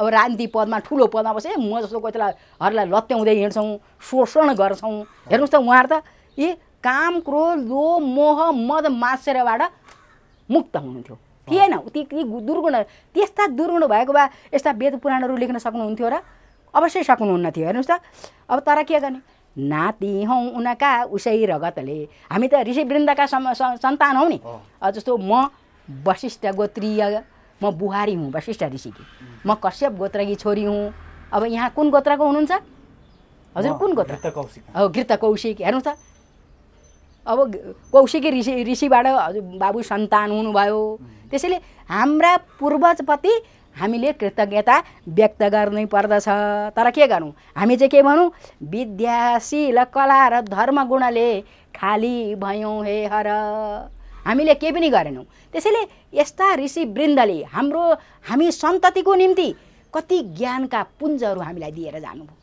अब राजनीति पदमा ठुलो पदमा बसे म जस्तो कोही कोहीलाई लत्याउँदै हिँड्छौँ शोषण गर्छौँ हेर्नुहोस् त उहाँहरू त यी काम क्रोध लोभ मोह मद मासेरबाट मुक्त हुनुहुन्थ्यो थिएन ती दुर्गुण त्यस्ता दुर्गुण भएको भए यस्ता वेद पुराणहरू लेख्न सक्नुहुन्थ्यो र अवश्य सक्नुहुन्न थियो हेर्नुहोस् त अब तर के गर्ने नाति हौ उनका उसै रगतले हामी त ऋषिवृन्दका वृन्दका सन्तान हौ नि जस्तो म वशिष्ठ गोत्रीय म बुहारी हुँ वशिष्ठ ऋषिकी म कश्यप गोत्रकी छोरी हुँ अब यहाँ कुन गोत्रको हुनुहुन्छ हजुर कुन गोत्र कौशिक हो गृत कौशिक हेर्नुहोस् त अब कौशिकी ऋषि ऋषिबाट हजुर बाबु सन्तान हुनुभयो त्यसैले हाम्रा पूर्वजपति हामीले कृतज्ञता व्यक्त गर्नै पर्दछ तर के गरौँ हामी चाहिँ के भनौँ विद्याशील कला र धर्म गुणले खाली भयौँ हे हर हामीले केही पनि गरेनौँ त्यसैले यस्ता ऋषिवृन्दले हाम्रो हामी सन्ततिको निम्ति कति ज्ञानका पुञ्जहरू हामीलाई दिएर जानुभयो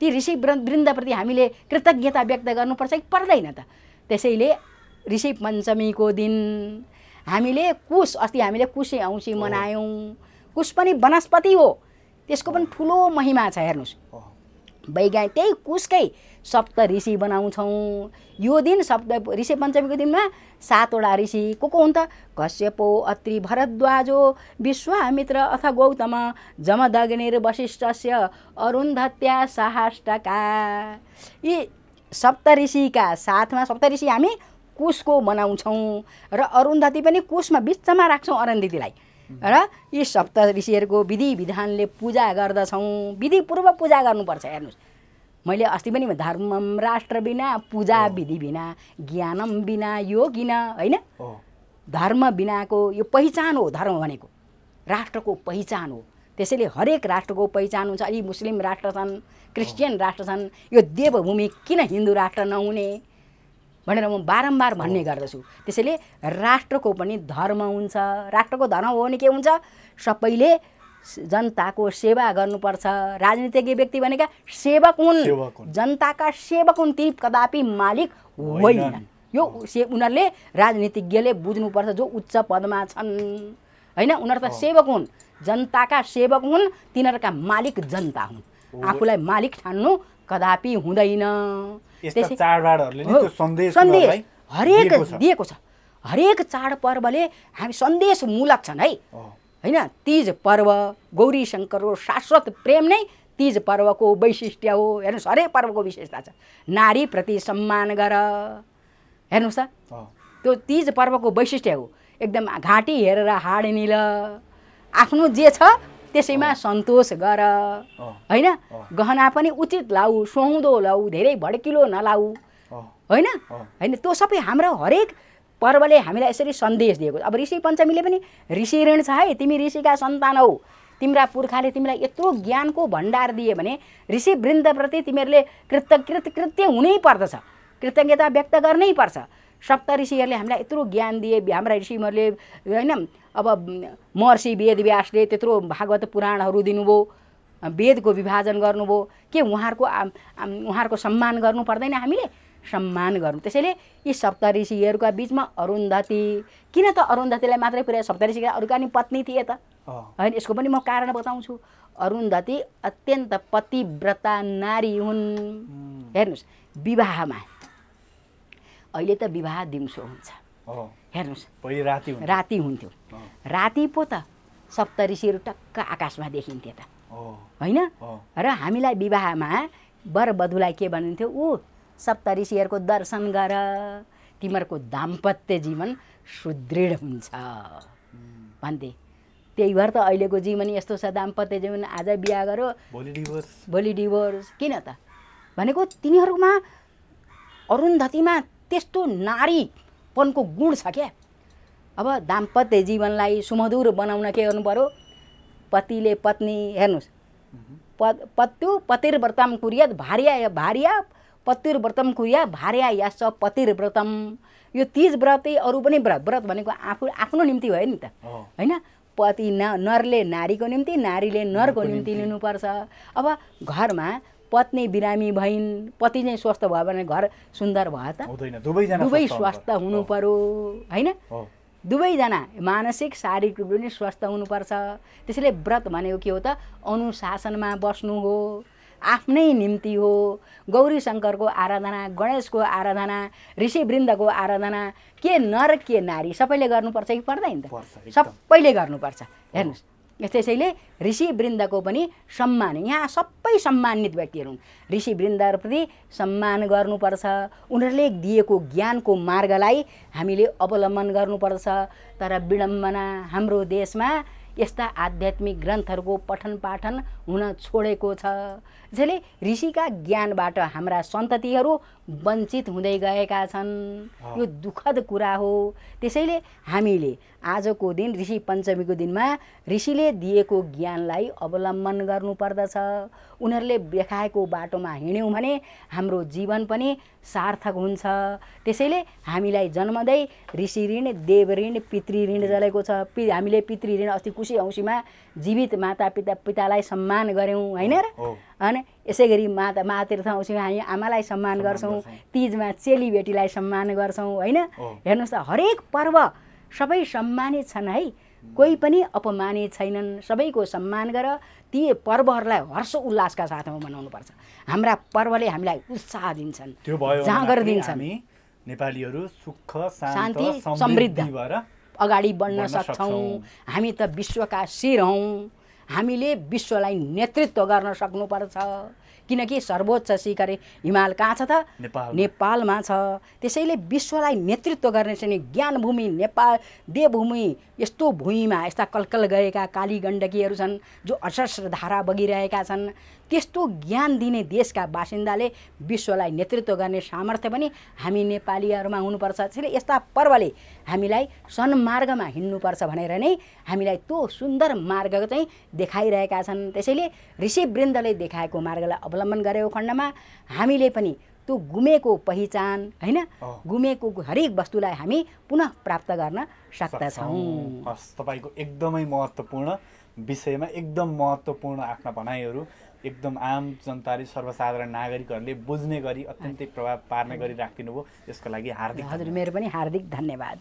ती ऋषि वृन्दप्रति हामीले कृतज्ञता व्यक्त गर्नुपर्छ कि पर्दैन त त्यसैले ऋषि पञ्चमीको दिन हामीले कुश अस्ति हामीले कुशे औँसी मनायौँ कुश पनि वनस्पति हो त्यसको पनि ठुलो महिमा छ हेर्नुहोस् वैज्ञानिक त्यही कुशकै सप्त ऋषि बनाउँछौँ यो दिन सप्त ऋषि पञ्चमीको दिनमा सातवटा ऋषि को को हुन् त घस्यपो अत्रि भरद्वाजो विश्वामित्र अथ गौतम जमदग्निर वशिष्ठस्य अरुन्धत्या साहाष्टका यी सप्त ऋषिका साथमा सप्त ऋषि हामी कुशको बनाउँछौँ र अरुन्धती पनि कुशमा बिचमा राख्छौँ अरुन्धतीलाई र यी सप्त ऋषिहरूको विधि विधानले पूजा गर्दछौँ विधिपूर्व पूजा गर्नुपर्छ हेर्नुहोस् मैले अस्ति पनि धर्म राष्ट्र बिना पूजा विधि बिना ज्ञानम बिना योगिन होइन धर्म बिनाको यो पहिचान हो धर्म भनेको राष्ट्रको पहिचान हो त्यसैले हरेक राष्ट्रको पहिचान हुन्छ अलि मुस्लिम राष्ट्र छन् क्रिस्चियन राष्ट्र छन् यो देवभूमि किन हिन्दू राष्ट्र नहुने भनेर म बारम्बार भन्ने गर्दछु त्यसैले राष्ट्रको पनि धर्म हुन्छ राष्ट्रको धर्म हो भने के हुन्छ सबैले जनताको सेवा गर्नुपर्छ राजनीतिज्ञ व्यक्ति भनेका सेवक हुन् जनताका सेवक हुन् ती कदापि मालिक होइनन् यो से उनीहरूले राजनीतिज्ञले बुझ्नुपर्छ जो उच्च पदमा छन् होइन उनीहरू त सेवक हुन् जनताका सेवक हुन् तिनीहरूका मालिक जनता हुन् आफूलाई मालिक ठान्नु कदापि हुँदैन हरेक दिएको छ हरेक चाडपर्वले हामी सन्देशमूलक छन् है होइन तिज पर्व गौरी शङ्करको शाश्वत प्रेम नै तिज पर्वको वैशिष्ट्य हो हेर्नुहोस् हरेक पर्वको विशेषता छ नारीप्रति सम्मान गर हेर्नुहोस् त त्यो तिज पर्वको वैशिष्ट्य हो एकदम घाँटी हेरेर हाड निल आफ्नो जे छ त्यसैमा सन्तोष गर होइन गहना पनि उचित लाऊ सुहाउँदो लाऊ धेरै भड्किलो नलाऊ होइन होइन त्यो सबै हाम्रो हरेक पर्वले हामीलाई यसरी सन्देश दिएको अब ऋषि पञ्चमीले पनि ऋषि ऋण छ है तिमी ऋषिका सन्तान हौ तिम्रा पुर्खाले तिमीलाई यत्रो ज्ञानको भण्डार दिए भने ऋषि वृन्दप्रति तिमीहरूले कृतकृत कृत्य हुनै पर्दछ कृतज्ञता व्यक्त गर्नै पर्छ सप्त ऋषिहरूले हामीलाई यत्रो ज्ञान दिए हाम्रा ऋषिहरूले होइन अब महर्षि वेद व्यासले त्यत्रो भागवत पुराणहरू दिनुभयो वेदको विभाजन गर्नुभयो के उहाँहरूको उहाँहरूको सम्मान गर्नु पर्दैन हामीले सम्मान गर्नु त्यसैले यी सप्त ऋषिहरूका बिचमा अरुन्धती किन त अरुन्धतीलाई मात्रै पुऱ्यायो ऋषि अरूका नि पत्नी थिए त होइन यसको पनि म कारण बताउँछु अरुन्धती अत्यन्त पतिव्रता नारी हुन् हेर्नुहोस् विवाहमा अहिले त विवाह दिउँसो हुन्छ हेर्नुहोस् राति राति हुन्थ्यो राति पो त सप्तऋषिहरू टक्क आकाशमा देखिन्थे त होइन र हामीलाई विवाहमा बधुलाई के भनिन्थ्यो ऊ सप्तऋषिहरूको दर्शन गर तिमीहरूको दाम्पत्य जीवन सुदृढ हुन्छ भन्थे त्यही भएर त अहिलेको जीवन यस्तो छ दाम्पत्य जीवन आज बिहा गर भोलि डिभोर्स भोलि डिभोर्स किन त भनेको तिनीहरूमा अरुन्धतीमा त्यस्तो नारीपनको गुण छ क्या अब दाम्पत्य जीवनलाई सुमधुर बनाउन के गर्नु पऱ्यो पतिले पत्नी हेर्नुहोस् प पत्यु भारिया कुरिया भार्या भार्या व्रतम कुरिया भार्या पतिर व्रतम यो तिज व्रतै अरू पनि व्रत व्रत भनेको आफू आफ्नो निम्ति भयो नि त होइन पति न नरले नारीको निम्ति नारीले नरको निम्ति लिनुपर्छ अब घरमा पत्नी बिरामी भइन् पति चाहिँ स्वस्थ भयो भने घर सुन्दर भयो त दुवै स्वस्थ हुनु पर्यो होइन दुवैजना मानसिक शारीरिक रूपले पनि स्वस्थ हुनुपर्छ त्यसैले व्रत भनेको के हो त अनुशासनमा बस्नु हो आफ्नै निम्ति हो गौरी शङ्करको आराधना गणेशको आराधना ऋषि ऋषिवृन्दको आराधना के नर के नारी सबैले गर्नुपर्छ कि पर्दैन त सबैले गर्नुपर्छ हेर्नुहोस् त्यसैले ऋषिवृन्दको पनि सम्मान यहाँ सबै सम्मानित व्यक्तिहरू हुन् ऋषिवृन्दप्रति सम्मान गर्नुपर्छ उनीहरूले दिएको ज्ञानको मार्गलाई हामीले अवलम्बन गर्नुपर्छ तर विडम्बना हाम्रो देशमा यस्ता आध्यात्मिक ग्रन्थहरूको पठन पाठन हुन छोडेको छ त्यसैले ऋषिका ज्ञानबाट हाम्रा सन्ततिहरू वञ्चित हुँदै गएका छन् यो दुःखद कुरा हो त्यसैले हामीले आजको दिन ऋषि पञ्चमीको दिनमा ऋषिले दिएको ज्ञानलाई अवलम्बन गर्नुपर्दछ उनीहरूले देखाएको बाटोमा हिँड्यौँ भने हाम्रो जीवन पनि सार्थक हुन्छ त्यसैले हामीलाई जन्मदै ऋषि ऋण देव ऋण पितृ ऋण जलेको छ पि हामीले पितृ ऋण अस्ति खुसी औँसीमा जीवित माता पिता पितालाई सम्मान गऱ्यौँ होइन र होइन यसै गरी माता महातीर्थ आउँछौँ हामी आमालाई सम्मान गर्छौँ तिजमा चेलीबेटीलाई सम्मान गर्छौँ होइन हेर्नुहोस् त हरेक पर्व सबै सम्मानित छन् है कोही पनि अपमानित छैनन् सबैको सम्मान गर ती पर्वहरूलाई हर्ष उल्लासका साथमा मनाउनुपर्छ हाम्रा पर्वले हामीलाई उत्साह दिन्छन् जाँगर दिन्छन् नेपालीहरू सुख शान्ति समृद्धि भएर अगाडि बढ्न सक्छौँ हामी त विश्वका शिर हौँ हामीले विश्वलाई नेतृत्व गर्न सक्नुपर्छ किनकि सर्वोच्च शिखर हिमाल कहाँ छ त नेपालमा छ त्यसैले विश्वलाई नेतृत्व गर्ने चाहिँ ज्ञानभूमि नेपाल देवभूमि यस्तो भूमिमा यस्ता कलकल गएका काली गण्डकीहरू छन् जो अशस्त्र धारा बगिरहेका छन् त्यस्तो ज्ञान दिने देशका बासिन्दाले विश्वलाई नेतृत्व गर्ने सामर्थ्य पनि हामी नेपालीहरूमा हुनुपर्छ त्यसैले यस्ता पर्वले हामीलाई सन्मार्गमा हिँड्नुपर्छ भनेर नै हामीलाई त्यो सुन्दर मार्ग चाहिँ देखाइरहेका छन् त्यसैले ऋषि ऋषिवृन्दले देखाएको मार्गलाई अवलम्बन गरेको खण्डमा हामीले पनि त्यो गुमेको पहिचान होइन गुमेको हरेक वस्तुलाई हामी पुनः प्राप्त गर्न सक्दछौँ तपाईँको एकदमै महत्त्वपूर्ण विषयमा एकदम महत्त्वपूर्ण आफ्ना भनाइहरू एकदम आम जनताले सर्वसाधारण नागरिकहरूले बुझ्ने गरी अत्यन्तै प्रभाव पार्ने गरी राखिदिनु भयो यसको लागि हार्दिक हजुर मेरो पनि हार्दिक धन्यवाद